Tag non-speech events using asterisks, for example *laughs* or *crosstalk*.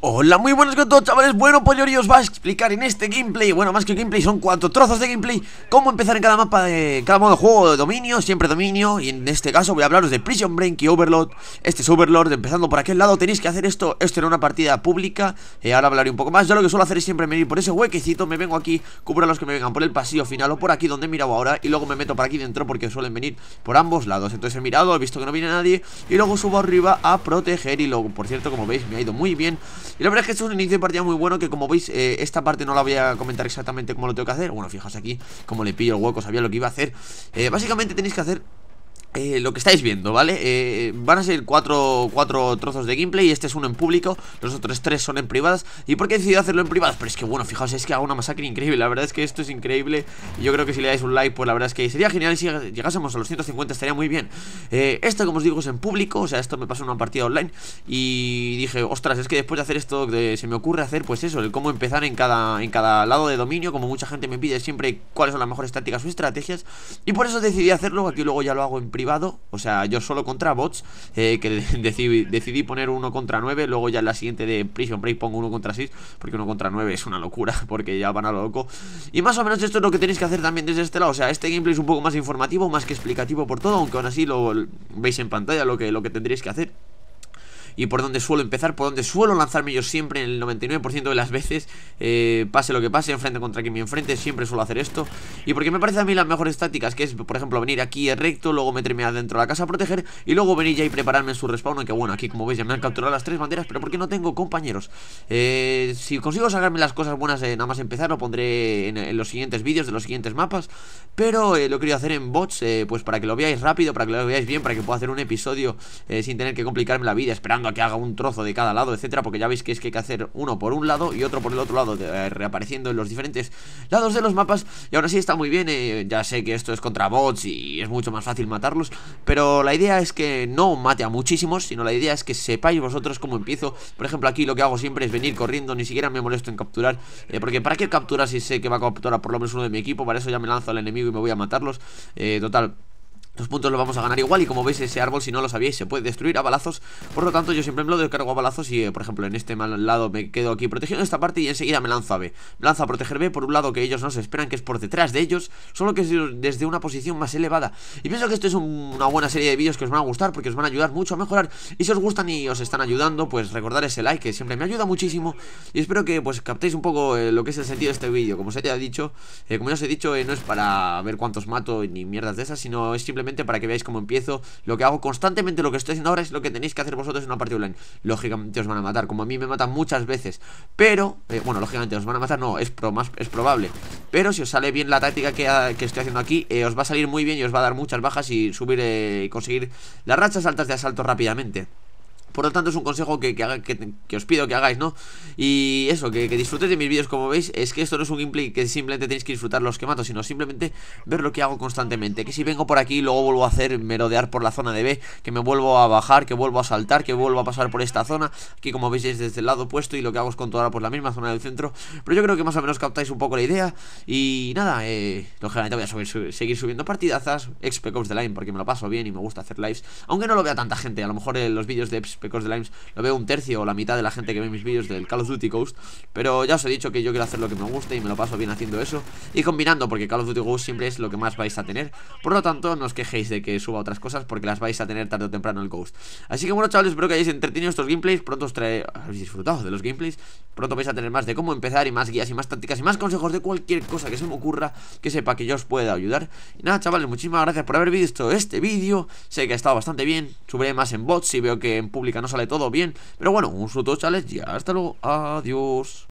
Hola, muy buenos que todos chavales, bueno pues os va a explicar en este gameplay, bueno más que gameplay son cuatro trozos de gameplay Cómo empezar en cada mapa, de cada modo de juego de dominio, siempre dominio Y en este caso voy a hablaros de Prison Break y Overlord Este es Overlord, empezando por aquel lado tenéis que hacer esto, esto era una partida pública Y eh, Ahora hablaré un poco más, yo lo que suelo hacer es siempre venir por ese huequecito Me vengo aquí, cubro a los que me vengan por el pasillo final o por aquí donde he mirado ahora Y luego me meto por aquí dentro porque suelen venir por ambos lados Entonces he mirado, he visto que no viene nadie Y luego subo arriba a proteger y luego por cierto como veis me ha ido muy bien y la verdad es que es un inicio de partida muy bueno que como veis, eh, esta parte no la voy a comentar exactamente cómo lo tengo que hacer Bueno, fijaos aquí Como le pillo el hueco, sabía lo que iba a hacer eh, Básicamente tenéis que hacer eh, lo que estáis viendo, ¿vale? Eh, van a ser cuatro, cuatro trozos de gameplay Este es uno en público, los otros tres son en privadas ¿Y por qué he decidido hacerlo en privadas? Pero es que bueno, fijaos, es que hago una masacre increíble La verdad es que esto es increíble Y yo creo que si le dais un like, pues la verdad es que sería genial Si llegásemos a los 150 estaría muy bien eh, Esto, como os digo, es en público O sea, esto me pasó en una partida online Y dije, ostras, es que después de hacer esto Se me ocurre hacer, pues eso, el cómo empezar en cada, en cada lado de dominio Como mucha gente me pide siempre cuáles son las mejores tácticas o estrategias Y por eso decidí hacerlo, aquí luego ya lo hago en privado o sea, yo solo contra bots, eh, que *laughs* decidí, poner uno contra nueve luego ya en la siguiente de Prison Break pongo uno contra 6, porque uno contra nueve es una locura, *laughs* porque ya van a loco. Y más o menos esto es lo que tenéis que hacer también desde este lado, o sea, este gameplay es un poco más informativo, más que explicativo por todo, aunque aún así lo, veis en pantalla lo que, lo que tendréis que hacer y por donde suelo empezar, por donde suelo lanzarme yo siempre en el 99% de las veces, eh, pase lo que pase, enfrente contra quien me enfrente, siempre suelo hacer esto. Y porque me parece a mí las mejores tácticas, que es, por ejemplo, venir aquí recto, luego meterme adentro de la casa a proteger y luego venir ya y prepararme en su respawn, Que bueno, aquí como veis ya me han capturado las tres banderas, pero porque no tengo compañeros. Eh, si consigo sacarme las cosas buenas eh, nada más empezar, lo pondré en, en los siguientes vídeos de los siguientes mapas, pero lo quería hacer en bots, pues para que lo veáis rápido, para que lo veáis bien, para que pueda hacer un episodio sin tener que complicarme la vida esperando que haga un trozo de cada lado, etcétera Porque ya veis que es que hay que hacer uno por un lado y otro por el otro lado eh, Reapareciendo en los diferentes lados de los mapas Y aún así está muy bien, eh, ya sé que esto es contra bots y es mucho más fácil matarlos Pero la idea es que no mate a muchísimos, sino la idea es que sepáis vosotros cómo empiezo Por ejemplo aquí lo que hago siempre es venir corriendo, ni siquiera me molesto en capturar eh, Porque para qué capturar si sé que va a capturar por lo menos uno de mi equipo Para eso ya me lanzo al enemigo y me voy a matarlos Total los puntos los vamos a ganar igual y como veis ese árbol, si no lo sabíais, se puede destruir a balazos Por lo tanto yo siempre me lo descargo a balazos y eh, por ejemplo en este mal lado me quedo aquí protegiendo esta parte y enseguida me lanzo a B Me lanzo a proteger B por un lado que ellos no se esperan, que es por detrás de ellos Solo que es desde una posición más elevada Y pienso que esto es una buena serie de vídeos que os van a gustar porque os van a ayudar mucho a mejorar Y si os gustan y os están ayudando, pues recordar ese like que siempre me ayuda muchísimo Y espero que pues captéis un poco eh, lo que es el sentido de este vídeo Como os he dicho, eh, como ya os he dicho, no es para ver cuántos mato ni mierdas de esas, sino es simplemente para que veáis cómo empiezo Lo que hago constantemente, lo que estoy haciendo ahora es lo que tenéis que hacer vosotros en una partida online Lógicamente os van a matar, como a mí me matan muchas veces Pero, eh, bueno, lógicamente os van a matar, no, es, pro, más, es probable Pero si os sale bien la táctica que, estoy haciendo aquí eh, Os va a salir muy bien y os va a dar muchas bajas y subir, eh, Y conseguir las rachas altas de asalto rápidamente por lo tanto es un consejo que, que, que, os pido que hagáis, ¿no? Y eso, que, disfrutéis de mis vídeos como veis Es que esto no es un gameplay que simplemente tenéis que disfrutar los que mato Sino simplemente ver lo que hago constantemente Que si vengo por aquí luego vuelvo a hacer merodear por la zona de B Que me vuelvo a bajar, que vuelvo a saltar, que vuelvo a pasar por esta zona Aquí como veis es desde el lado opuesto y lo que hago es controlar por pues, la misma zona del centro Pero yo creo que más o menos captáis un poco la idea Y nada, eh, lógicamente voy a seguir subiendo partidazas XP de Line porque me lo paso bien y me gusta hacer lives Aunque no lo vea tanta gente, a lo mejor en eh, los vídeos de Pecos de Limes lo veo un tercio o la mitad de la gente que ve mis vídeos del Call of Duty Ghost. Pero ya os he dicho que yo quiero hacer lo que me guste y me lo paso bien haciendo eso. Y combinando, porque Call of Duty Ghost siempre es lo que más vais a tener. Por lo tanto, no os quejéis de que suba otras cosas porque las vais a tener tarde o temprano el Ghost. Así que bueno, chavales, espero que hayáis entretenido estos gameplays. Pronto os trae... habéis disfrutado de los gameplays. Pronto vais a tener más de cómo empezar y más guías y más tácticas y más consejos de cualquier cosa que se me ocurra que sepa que yo os pueda ayudar. Y nada, chavales, muchísimas gracias por haber visto este vídeo. Sé que ha estado bastante bien. Subiré más en bots y veo que en público no sale todo bien. Pero bueno, un saludo chales ya hasta luego. Adiós.